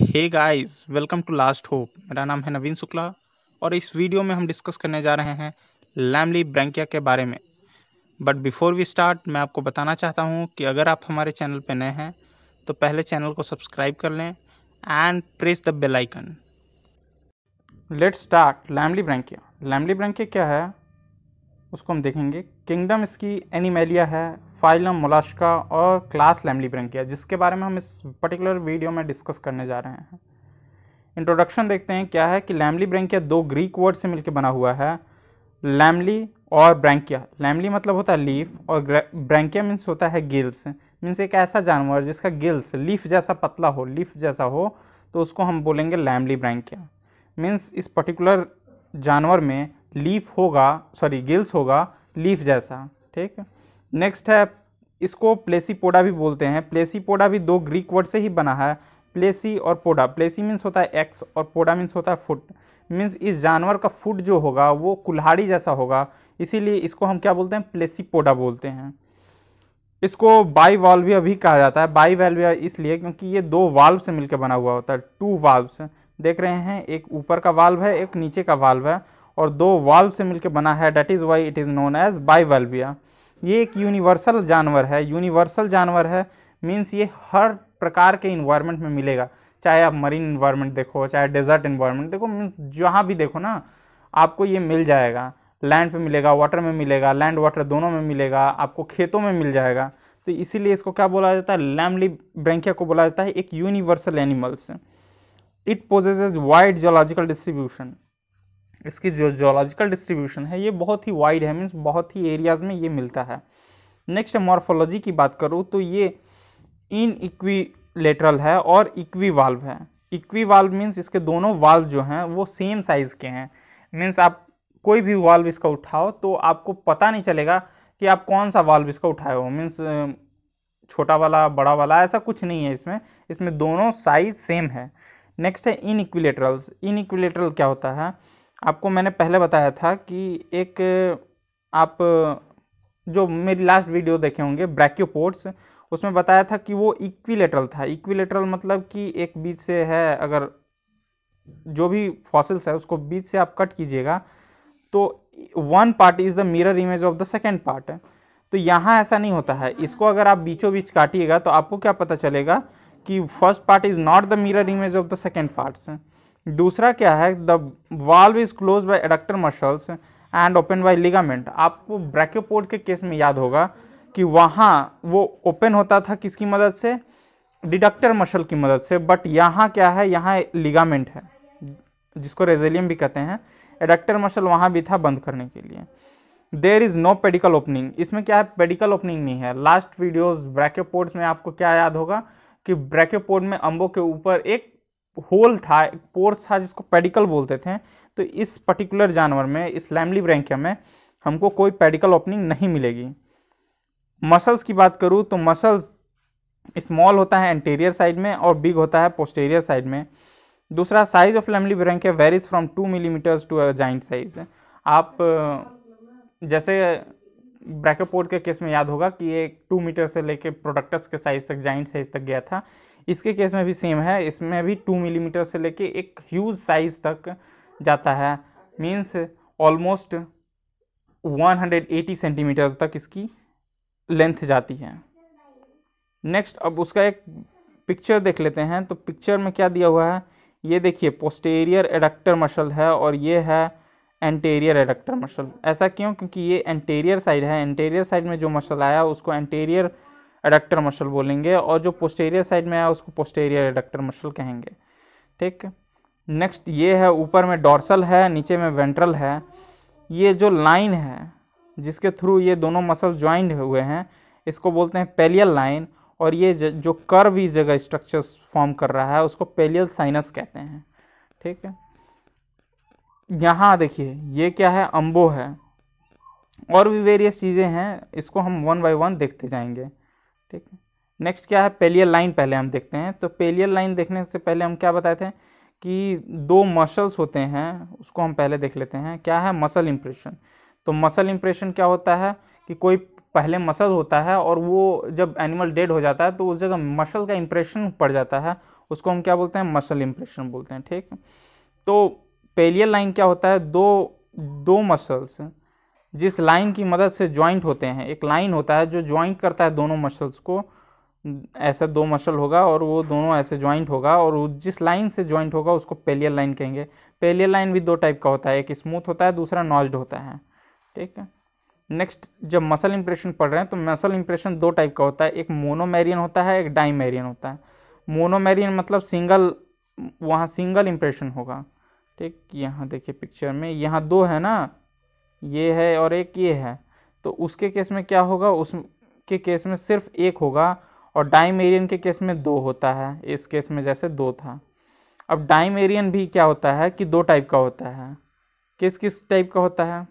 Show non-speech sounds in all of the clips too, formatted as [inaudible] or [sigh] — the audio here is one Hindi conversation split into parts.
Hey guys welcome to last hope मेरा नाम है नवीन शुक्ला और इस वीडियो में हम डिस्कस करने जा रहे हैं लैमली ब्रैंकिया के बारे में बट बिफोर वी स्टार्ट मैं आपको बताना चाहता हूँ कि अगर आप हमारे चैनल पर नए हैं तो पहले चैनल को सब्सक्राइब कर लें and press the bell icon let start lamellibranchia lamellibranchia क्या है उसको हम देखेंगे किंगडम इसकी एनिमेलिया है फाइलम मोलास्का और क्लास लेमलीब्रेंकिया जिसके बारे में हम इस पर्टिकुलर वीडियो में डिस्कस करने जा रहे हैं इंट्रोडक्शन देखते हैं क्या है कि लैमली ब्रेंकिया दो ग्रीक वर्ड से मिलकर बना हुआ है लैमली और ब्रैंकिया लैमली मतलब होता है लीफ और ब्रैंकिया मीन्स होता है गिल्स मीन्स एक ऐसा जानवर जिसका गिल्स लीफ जैसा पतला हो लीफ जैसा हो तो उसको हम बोलेंगे लैमली ब्रैंकिया मीन्स इस पर्टिकुलर जानवर में लीफ होगा सॉरी गिल्स होगा लीफ जैसा ठीक नेक्स्ट है इसको प्लेसीपोडा भी बोलते हैं प्लेसीपोडा भी दो ग्रीक वर्ड से ही बना है प्लेसी और पोडा प्लेसी मीन्स होता है एक्स और पोडा मीन्स होता है फुट मीन्स इस जानवर का फुट जो होगा वो कुल्हाड़ी जैसा होगा इसीलिए इसको हम क्या बोलते हैं प्लेसीपोडा बोलते हैं इसको बाई वाल्विया भी कहा जाता है बाई वाल्विया इसलिए क्योंकि ये दो वाल्व से मिलकर बना हुआ होता है टू वाल्व्स देख रहे हैं एक ऊपर का वाल्व है एक नीचे का वाल्व है और दो वाल्व से मिलकर बना है that is why it is known as bivalvia ये एक यूनिवर्सल जानवर है यूनिवर्सल जानवर है मीन्स ये हर प्रकार के इन्वायरमेंट में मिलेगा चाहे आप मरीन इन्वायरमेंट देखो चाहे डेजर्ट इन्वायरमेंट देखो मीन्स जहाँ भी देखो ना आपको ये मिल जाएगा लैंड पे मिलेगा वाटर में मिलेगा लैंड वाटर दोनों में मिलेगा आपको खेतों में मिल जाएगा तो इसीलिए इसको क्या बोला जाता है लैमली ब्रेंकिया को बोला जाता है एक universal animals it possesses wide zoological distribution इसकी जो जोलॉजिकल डिस्ट्रीब्यूशन है ये बहुत ही वाइड है मीन्स बहुत ही एरियाज़ में ये मिलता है नेक्स्ट मॉर्फोलॉजी की बात करूँ तो ये इन इक्वीलेटरल है और इक्वी वाल्व है इक्वी वाल्व मीन्स इसके दोनों वाल्व जो हैं वो सेम साइज़ के हैं मीन्स आप कोई भी वाल्व इसका उठाओ तो आपको पता नहीं चलेगा कि आप कौन सा वाल्व इसका उठाए हो मीन्स छोटा वाला बड़ा वाला ऐसा कुछ नहीं है इसमें इसमें दोनों साइज सेम है नेक्स्ट है इन इक्विलेटरल्स इन इक्विलेटरल क्या होता है आपको मैंने पहले बताया था कि एक आप जो मेरी लास्ट वीडियो देखे होंगे ब्रैक्योपोर्ट्स उसमें बताया था कि वो इक्विलेटरल था इक्विलेटरल मतलब कि एक बीच से है अगर जो भी फॉसिल्स है उसको बीच से आप कट कीजिएगा तो one part is the mirror image of the second part तो यहाँ ऐसा नहीं होता है हाँ। इसको अगर आप बीचों बीच काटिएगा तो आपको क्या पता चलेगा कि first part is not the mirror image of the second parts दूसरा क्या है the valve is close by adductor muscles and open by ligament आपको ब्रैक्योपोर्ट के केस में याद होगा कि वहाँ वो ओपन होता था किसकी मदद से डिडक्टर मसल की मदद से बट यहाँ क्या है यहाँ लिगामेंट है जिसको रेजेलियम भी कहते हैं एडक्टर मसल वहाँ भी था बंद करने के लिए there is no pedicle opening इसमें क्या है पेडिकल ओपनिंग नहीं है लास्ट वीडियोज ब्रैक्योपोड्स में आपको क्या याद होगा कि ब्रैक्योपोड में अम्बों के ऊपर एक होल था एक पोर्स था जिसको पेडिकल बोलते थे तो इस पर्टिकुलर जानवर में इस लैमली ब्रैंकिया में हमको कोई पेडिकल ओपनिंग नहीं मिलेगी मसल्स की बात करूँ तो मसल्स स्मॉल होता है एंटेरियर साइड में और बिग होता है पोस्टेरियर साइड में दूसरा size of lamellibranchia varies from two millimetres to giant size आप जैसे ब्रैकेपोर्ट के केस में याद होगा कि ये टू मीटर से लेके प्रोडक्टस के साइज तक जाइंट साइज तक गया था इसके केस में भी सेम है इसमें भी टू मिलीमीटर mm से लेके एक ह्यूज साइज तक जाता है मीन्स ऑलमोस्ट 180 सेंटीमीटर तक इसकी लेंथ जाती है नेक्स्ट अब उसका एक पिक्चर देख लेते हैं तो पिक्चर में क्या दिया हुआ है ये देखिए पोस्टेरियर एडक्टर मसल है और ये है एंटेरियर एडक्टर मसल ऐसा क्यों क्योंकि ये एंटेरियर साइड है एंटेरियर साइड में जो मसल आया उसको एंटेरियर एडक्टर मसल बोलेंगे और जो पोस्टेरियर साइड में है उसको पोस्टेरियर एडक्टर मसल कहेंगे ठीक नेक्स्ट ये है ऊपर में डॉर्सल है नीचे में वेंट्रल है ये जो लाइन है जिसके थ्रू ये दोनों मसल ज्वाइंट हुए हैं इसको बोलते हैं पेलियल लाइन और ये जो कर्व इस जगह स्ट्रक्चर्स फॉर्म कर रहा है उसको पेलियल साइनस कहते हैं ठीक है यहाँ देखिए ये क्या है अम्बो है और भी वेरियस चीज़ें हैं इसको हम वन बाय वन देखते जाएंगे ठीक है नेक्स्ट क्या है पेलियल लाइन पहले हम देखते हैं तो पेलियल लाइन देखने से पहले हम क्या बताए थे कि दो मसल्स होते हैं उसको हम पहले देख लेते हैं क्या है मसल इम्प्रेशन तो मसल इम्प्रेशन क्या होता है कि कोई पहले मसल होता है और वो जब एनिमल डेड हो जाता है तो उस जगह मसल का इम्प्रेशन पड़ जाता है उसको हम क्या बोलते हैं मसल इम्प्रेशन बोलते हैं ठीक तो पेलियल लाइन क्या होता है दो दो मसल्स जिस लाइन की मदद से ज्वाइंट होते हैं एक लाइन होता है जो ज्वाइंट करता है दोनों मसल्स को ऐसा दो मसल होगा और वो दोनों ऐसे ज्वाइंट होगा और जिस लाइन से ज्वाइंट होगा उसको पेलियर लाइन कहेंगे पेलियर लाइन भी दो टाइप का होता है एक स्मूथ होता है दूसरा नॉज्ड होता है ठीक है नेक्स्ट जब मसल इंप्रेशन पढ़ रहे हैं तो मसल इंप्रेशन दो टाइप का होता है एक मोनोमेरियन होता है एक डाइमेरियन होता है मोनोमेरियन मतलब सिंगल वहाँ सिंगल इंप्रेशन होगा ठीक यहाँ देखिए पिक्चर में यहाँ दो है ना ये है और एक ये है तो उसके केस में क्या होगा उस के केस में सिर्फ एक होगा और डाइमेरियन के केस में दो होता है इस केस में जैसे दो था अब डाइमेरियन भी क्या होता है कि दो टाइप का होता है किस किस टाइप का होता है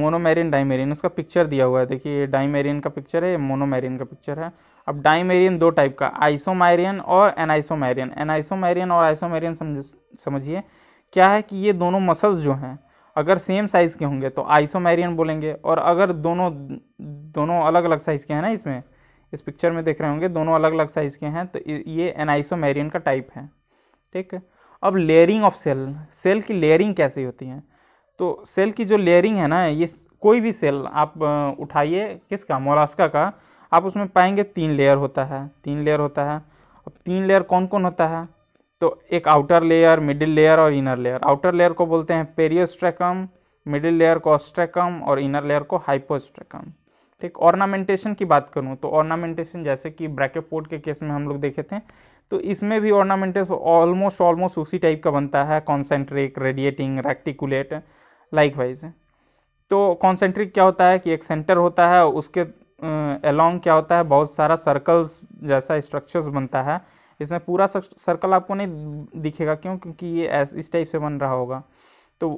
मोनोमेरियन डाइमेरियन उसका पिक्चर दिया हुआ है देखिए ये डाइमेरियन का पिक्चर है ये मोनोमेरियन का पिक्चर है अब डाइमेरियन दो टाइप का आइसोमेरियन और एनाइसोमेरियन एनाइसोमेरियन और आइसोमेरियन समझ समझिए क्या है कि ये दोनों मसल्स जो हैं अगर सेम साइज़ के होंगे तो आइसोमेरियन बोलेंगे और अगर दोनों दोनों अलग अलग साइज़ के हैं ना इसमें इस पिक्चर में देख रहे होंगे दोनों अलग अलग साइज़ के हैं तो ये एनाइसोमेरियन का टाइप है ठीक है अब लेयरिंग ऑफ सेल सेल की लेयरिंग कैसे होती है तो सेल की जो लेयरिंग है ना ये कोई भी सेल आप उठाइए किसका मोलास्का का आप उसमें पाएंगे तीन लेयर होता है तीन लेयर होता है अब तीन लेयर कौन कौन होता है तो एक आउटर लेयर मिडिल लेयर और इनर लेयर आउटर लेयर को बोलते हैं पेरियोस्ट्रेकम मिडिल लेयर को ऑस्ट्रेकम और इनर लेयर को हाइपोस्ट्रेकम ठीक ऑर्नामेंटेशन की बात करूँ तो ऑर्नामेंटेशन जैसे कि ब्रैकेपोर्ट के केस में हम लोग देखे थे तो इसमें भी ऑर्नामेंटेशन ऑलमोस्ट ऑलमोस्ट उसी टाइप का बनता है concentric radiating reticulate likewise तो कॉन्सेंट्रिक क्या होता है कि एक सेंटर होता है उसके अलोंग क्या होता है बहुत सारा सर्कल्स जैसा स्ट्रक्चर्स बनता है इसमें पूरा सर्कल आपको नहीं दिखेगा क्यों क्योंकि ये इस टाइप से बन रहा होगा तो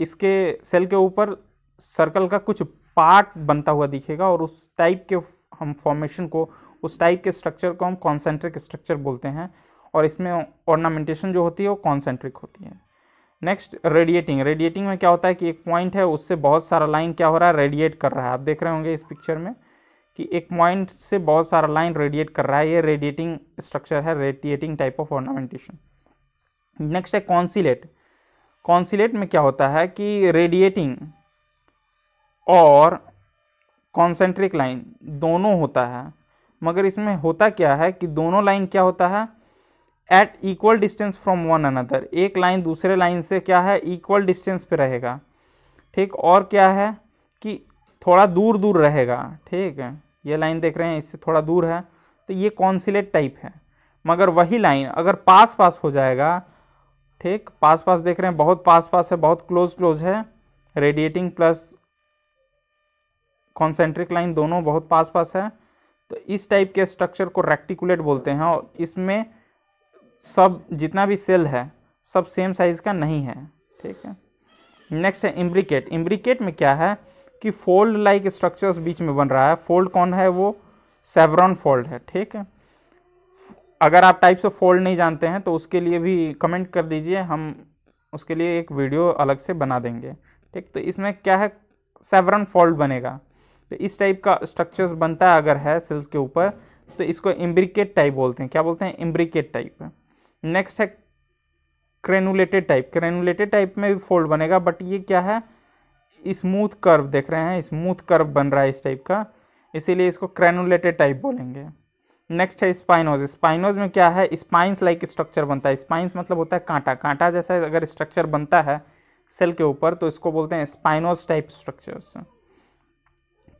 इसके सेल के ऊपर सर्कल का कुछ पार्ट बनता हुआ दिखेगा और उस टाइप के हम फॉर्मेशन को उस टाइप के स्ट्रक्चर को हम कॉन्सेंट्रिक स्ट्रक्चर बोलते हैं और इसमें ऑर्नामेंटेशन जो होती है वो कॉन्सेंट्रिक होती है नेक्स्ट रेडिएटिंग रेडिएटिंग में क्या होता है कि एक पॉइंट है उससे बहुत सारा लाइन क्या हो रहा है रेडिएट कर रहा है आप देख रहे होंगे इस पिक्चर में कि एक पॉइंट से बहुत सारा लाइन रेडिएट कर रहा है ये रेडिएटिंग स्ट्रक्चर है radiating type of ornamentation next है कॉन्सिलेट कॉन्सिलेट में क्या होता है कि रेडिएटिंग और कॉन्सेंट्रिक लाइन दोनों होता है मगर इसमें होता क्या है कि दोनों लाइन क्या होता है at equal distance from one another एक लाइन दूसरे लाइन से क्या है इक्वल डिस्टेंस पे रहेगा ठीक और क्या है कि थोड़ा दूर दूर रहेगा ठीक है ये लाइन देख रहे हैं इससे थोड़ा दूर है तो ये कॉन्सिलेट टाइप है मगर वही लाइन अगर पास पास हो जाएगा ठीक पास पास देख रहे हैं बहुत पास पास है बहुत क्लोज क्लोज है रेडिएटिंग प्लस कॉन्सेंट्रिक लाइन दोनों बहुत पास पास है तो इस टाइप के स्ट्रक्चर को रेक्टिकुलेट बोलते हैं और इसमें सब जितना भी सेल है सब सेम साइज़ का नहीं है ठीक है नेक्स्ट है इम्ब्रिकेट इम्ब्रिकेट में क्या है कि फोल्ड लाइक स्ट्रक्चर्स बीच में बन रहा है फोल्ड कौन है वो सेवरॉन फोल्ड है ठीक है अगर आप टाइप्स ऑफ फोल्ड नहीं जानते हैं तो उसके लिए भी कमेंट कर दीजिए हम उसके लिए एक वीडियो अलग से बना देंगे ठीक तो इसमें क्या है सेवरन फोल्ड बनेगा तो इस टाइप का स्ट्रक्चर्स बनता है अगर है सेल्स के ऊपर तो इसको इम्ब्रिकेट टाइप बोलते हैं क्या बोलते हैं इम्ब्रिकेट टाइप नेक्स्ट है क्रेनुलेटेड टाइप क्रेनुलेटेड टाइप में भी फोल्ड बनेगा बट ये क्या है स्मूथ कर्व देख रहे हैं स्मूथ कर्व बन रहा है इस टाइप का इसीलिए इसको क्रैनुलेटेड टाइप बोलेंगे नेक्स्ट है स्पाइनोज स्पाइनोज में क्या है स्पाइंस लाइक स्ट्रक्चर बनता है स्पाइंस मतलब होता है कांटा कांटा जैसा अगर स्ट्रक्चर बनता है सेल के ऊपर तो इसको बोलते हैं स्पाइनोज टाइप स्ट्रक्चर्स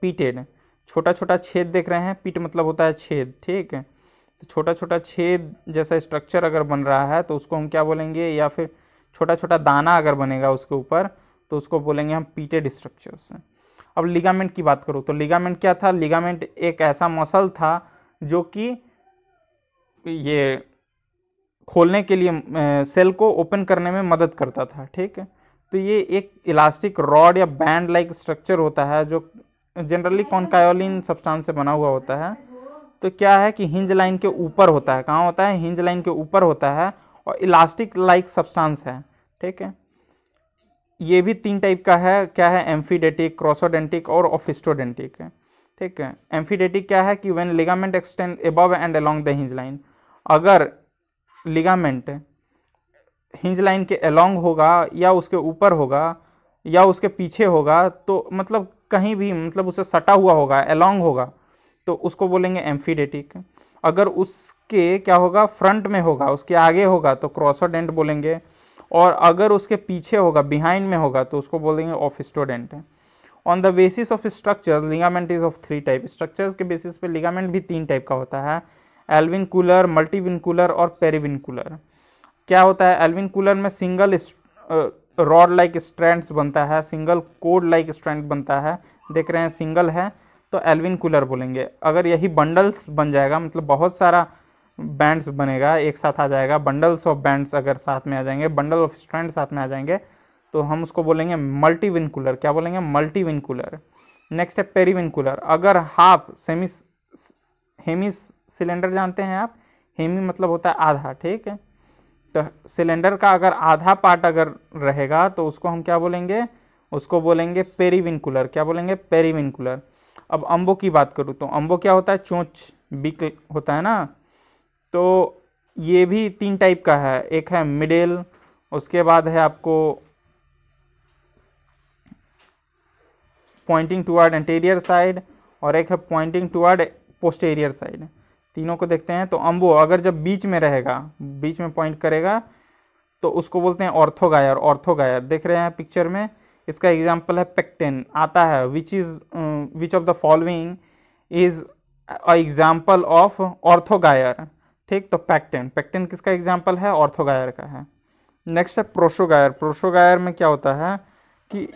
पीटेड छोटा छोटा छेद देख रहे हैं पीट मतलब होता है छेद ठीक तो छोटा छोटा छेद जैसा स्ट्रक्चर अगर बन रहा है तो उसको हम क्या बोलेंगे या फिर छोटा छोटा दाना अगर बनेगा उसके ऊपर तो उसको बोलेंगे हम पीटेड स्ट्रक्चर्स अब लिगामेंट की बात करूँ तो लिगामेंट क्या था लिगामेंट एक ऐसा मसल था जो कि ये खोलने के लिए सेल को ओपन करने में मदद करता था ठीक है तो ये एक इलास्टिक रॉड या बैंड लाइक स्ट्रक्चर होता है जो जनरली कॉन्कायोलिन सब्सटेंस से बना हुआ होता है तो क्या है कि हिंज लाइन के ऊपर होता है कहाँ होता है हिंज लाइन के ऊपर होता है और इलास्टिक लाइक सब्सटेंस है ठीक है ये भी तीन टाइप का है क्या है एम्फीडेटिक क्रॉसोडेंटिक और ऑफिस्टोडेंटिक है ठीक है एम्फीडेटिक क्या है कि when ligament extend above and along the hinge line अगर लिगामेंट हिंज लाइन के अलोंग होगा या उसके ऊपर होगा या उसके पीछे होगा तो मतलब कहीं भी मतलब उसे सटा हुआ होगा अलोंग होगा तो उसको बोलेंगे एम्फीडेटिक अगर उसके क्या होगा फ्रंट में होगा उसके आगे होगा तो क्रॉसोडेंट बोलेंगे और अगर उसके पीछे होगा बिहाइंड में होगा तो उसको बोल देंगे of student on the basis of structure ligament is of three type structures के बेसिस पे लिगामेंट भी तीन टाइप का होता है मल्टीविन कूलर और कूलर क्या होता है कूलर में सिंगल रॉड लाइक स्ट्रैंड्स बनता है सिंगल कोड लाइक स्ट्रैंड बनता है देख रहे हैं सिंगल है तो कूलर बोलेंगे अगर यही बंडल्स बन जाएगा मतलब बहुत सारा बैंड्स बनेगा एक साथ आ जाएगा बंडल्स ऑफ बैंड्स अगर साथ में आ जाएंगे बंडल ऑफ स्ट्रैंड साथ में आ जाएंगे तो हम उसको बोलेंगे मल्टी क्या बोलेंगे मल्टी कूलर नेक्स्ट है पेरीविनकुलर अगर हाफ सेमी हेमी सिलेंडर जानते हैं आप हेमी मतलब होता है आधा ठीक है तो सिलेंडर का अगर आधा पार्ट अगर रहेगा तो उसको हम क्या बोलेंगे उसको बोलेंगे पेरीविनकुलर क्या बोलेंगे पेरीविनकुलर अब अम्बो की बात करूँ तो अम्बो क्या होता है चोंच बिक होता है ना तो ये भी तीन टाइप का है एक है मिडिल उसके बाद है आपको पॉइंटिंग टुवर्ड एंटेरियर साइड और एक है पॉइंटिंग टुवर्ड पोस्टेरियर साइड तीनों को देखते हैं तो अम्बो अगर जब बीच में रहेगा बीच में पॉइंट करेगा तो उसको बोलते हैं ऑर्थोगायर ऑर्थोगायर देख रहे हैं पिक्चर में इसका एग्जाम्पल है पेक्टेन आता है which is which of the following is a example of orthogyre ठीक तो पैक्टेन पैक्टेन किसका एग्जाम्पल है ऑर्थोगायर का है नेक्स्ट है प्रोशोगायर प्रोशोगायर में क्या होता है कि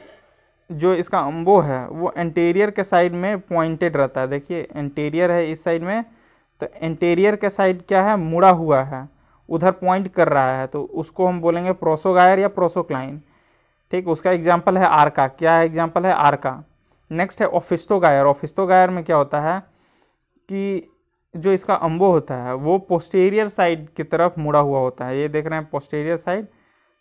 जो इसका अम्बो है वो एंटेरियर के साइड में पॉइंटेड रहता है देखिए एंटेरियर है इस साइड में तो एंटेरियर के साइड क्या है मुड़ा हुआ है उधर पॉइंट कर रहा है तो उसको हम बोलेंगे प्रोसोगायर या प्रोसोक्लाइन ठीक उसका एग्जाम्पल है आर्का क्या है एग्जाम्पल है आर्का नेक्स्ट है ऑफिस्टोगायर ऑफिस्टोगायर में क्या होता है कि जो इसका अम्बो होता है वो पोस्टेरियर साइड की तरफ मुड़ा हुआ होता है ये देख रहे हैं पोस्टेरियर साइड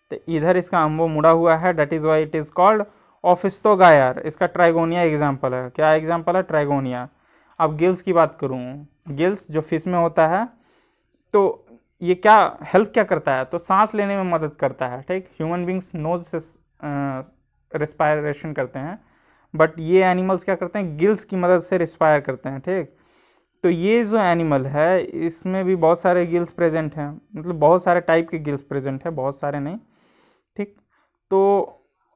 तो इधर इसका अम्बो मुड़ा हुआ है that is why it is called opisthogyre इसका ट्राइगोनिया एग्जाम्पल है क्या एग्जाम्पल है ट्राइगोनिया अब गिल्स की बात करूँ गिल्स जो फिश में होता है तो ये क्या हेल्प क्या करता है तो सांस लेने में मदद करता है ठीक ह्यूमन बींग्स नोज से रिस्पायरेशन करते हैं बट ये एनिमल्स क्या करते हैं गिल्स की मदद से रिस्पायर करते हैं ठीक तो ये जो एनिमल है इसमें भी बहुत सारे गिल्स प्रेजेंट हैं मतलब बहुत सारे टाइप के गिल्स प्रेजेंट है बहुत सारे नहीं ठीक तो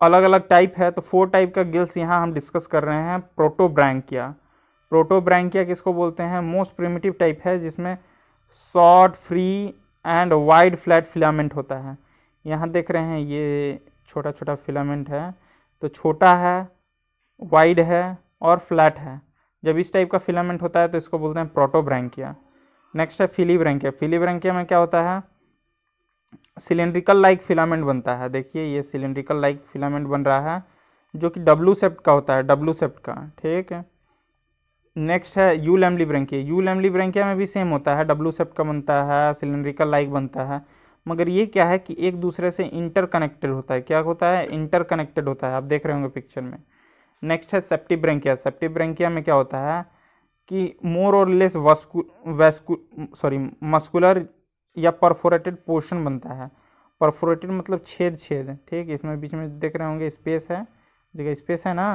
अलग अलग टाइप है तो फोर टाइप का गिल्स यहाँ हम डिस्कस कर रहे हैं प्रोटोब्रैंकिया प्रोटोब्रैंकिया किसको बोलते हैं मोस्ट प्रिमिटिव टाइप है जिसमें short free and wide flat filament होता है यहाँ देख रहे हैं ये छोटा छोटा फिलामेंट है तो छोटा है वाइड है और फ्लैट है जब इस टाइप का फिलामेंट होता है तो इसको बोलते हैं प्रोटोब्रैंकिया नेक्स्ट है फिलीब्रैंकिया फिलीब्रैंकिया में क्या होता है सिलेंड्रिकल लाइक फिलामेंट बनता है देखिए ये सिलेंड्रिकल लाइक फिलामेंट बन रहा है जो कि डब्लू सेप्ट का होता है डब्लू सेप्ट का ठीक है नेक्स्ट है eulamellibranchia eulamellibranchia में भी सेम होता है डब्लू सेप्ट का बनता है सिलेंड्रिकल लाइक बनता है मगर ये क्या है कि एक दूसरे से इंटरकनेक्टेड होता है क्या होता है इंटरकनेक्टेड होता है आप देख रहे होंगे पिक्चर में नेक्स्ट है ब्रेंकिया सेप्टिब्रेंकिया ब्रेंकिया में क्या होता है कि मोर और लेस वस्कु वेस्कु सॉरी मस्कुलर या परफोरेटेड पोर्शन बनता है परफोरेटेड मतलब छेद छेद ठीक इसमें बीच में देख रहे होंगे स्पेस है जगह स्पेस है ना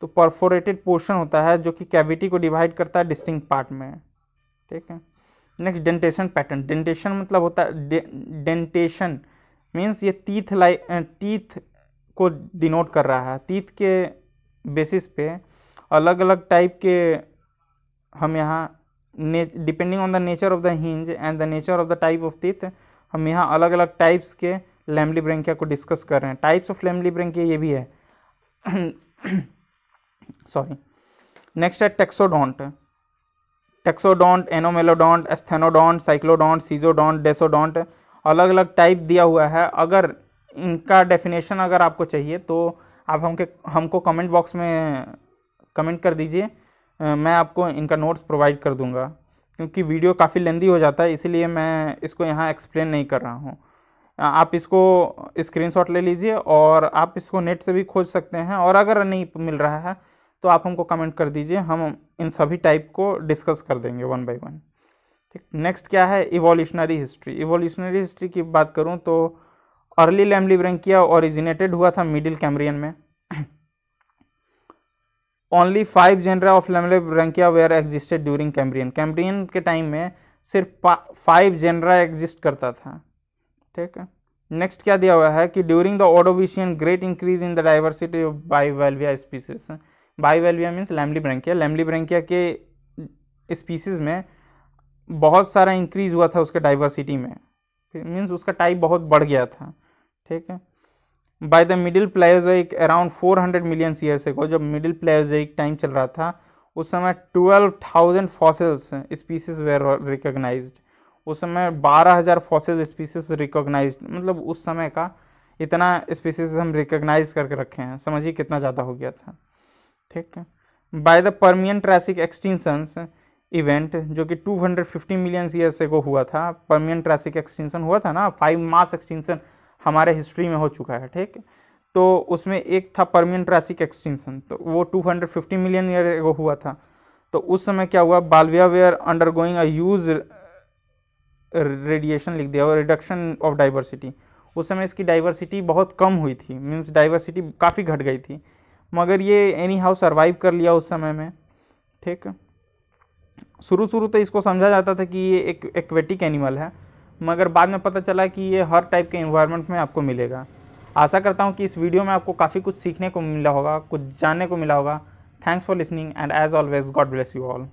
तो परफोरेटेड पोर्शन होता है जो कि कैविटी को डिवाइड करता है डिस्टिंग पार्ट में ठीक है नेक्स्ट डेंटेशन पैटर्न डेंटेशन मतलब होता है डेंटेशन मीन्स ये टीथ लाइ टीथ को डिनोट कर रहा है टीथ के बेसिस पे अलग अलग टाइप के हम यहाँ ने depending on the nature of the hinge and the nature of the type of teeth हम यहाँ अलग अलग टाइप्स के लैमली ब्रेंकिया को डिस्कस कर रहे हैं टाइप्स ऑफ लैमली ब्रेंकिया ये भी है सॉरी [coughs] नेक्स्ट है टेक्सोडोंट टेक्सोडोंट एनोमेलोडोंट एस्थेनोडोंट साइक्लोडोंट सीजोडोंट डेसोडोंट अलग अलग टाइप दिया हुआ है अगर इनका डेफिनेशन अगर आपको चाहिए तो आप हमके हमको कमेंट बॉक्स में कमेंट कर दीजिए मैं आपको इनका नोट्स प्रोवाइड कर दूंगा क्योंकि वीडियो काफ़ी लेंदी हो जाता है इसीलिए मैं इसको यहाँ एक्सप्लेन नहीं कर रहा हूँ आप इसको स्क्रीनशॉट ले लीजिए और आप इसको नेट से भी खोज सकते हैं और अगर नहीं मिल रहा है तो आप हमको कमेंट कर दीजिए हम इन सभी टाइप को डिस्कस कर देंगे वन बाई वन ठीक नेक्स्ट क्या है इवोल्यूशनरी हिस्ट्री इवोल्यूशनरी हिस्ट्री की बात करूँ तो ఆర్లీ లెంలిబ్రంకియా ఒరిజినేటెడ్ హవా థ మిడిల్ కేంబ్రియన్ మే only 5 genera of lamellibranchia were existed during Cambrian Cambrian కే టైమ్ మే సిర్ఫ్ 5 జెనరా ఎగ్జిస్ట్ కర్తా థ ਠీక్ నెక్స్ట్ క్యా دیا హవా హై కి during the Ordovician great increase in the diversity of bivalvia species bivalvia means lamellibranchia lamellibranchia కే స్పీసిస్ మే బహత్ సారా ఇంక్రీస్ హవా థ ఉస్కే డైవర్సిటీ మే means uska type bahut bad gaya tha ठीक है by the middle Paleozoic around 400 million years को जब मिडिल प्लायोजोइक टाइम चल रहा था उस समय 12,000 फॉसल्स स्पीसीज वेर रिकोगनाइज उस समय 12,000 फॉसल स्पीसीज रिकोगनाइज मतलब उस समय का इतना स्पीसीज हम रिकोगनाइज करके रखे हैं समझिए कितना ज़्यादा हो गया था ठीक है by the Permian Triassic extension event जो कि 250 मिलियन से को हुआ था परमियन ट्रैसिक एक्सटेंशन हुआ था ना फाइव मास एक्सटेंशन हमारे हिस्ट्री में हो चुका है ठीक तो उसमें एक था परमियन ट्रासिक एक्सटेंशन तो वो 250 मिलियन ईयर एगो हुआ था तो उस समय क्या हुआ bivalvia were undergoing use radiation लिख दिया और रिडक्शन ऑफ डाइवर्सिटी उस समय इसकी डाइवर्सिटी बहुत कम हुई थी मीन्स डाइवर्सिटी काफ़ी घट गई थी मगर ये एनी हाउ सर्वाइव कर लिया उस समय में ठीक शुरू शुरू तो इसको समझा जाता था कि ये एक एक्वेटिक एनिमल है मगर बाद में पता चला कि ये हर टाइप के इन्वायरमेंट में आपको मिलेगा आशा करता हूँ कि इस वीडियो में आपको काफ़ी कुछ सीखने को मिला होगा कुछ जानने को मिला होगा thanks for listening and as always God bless you all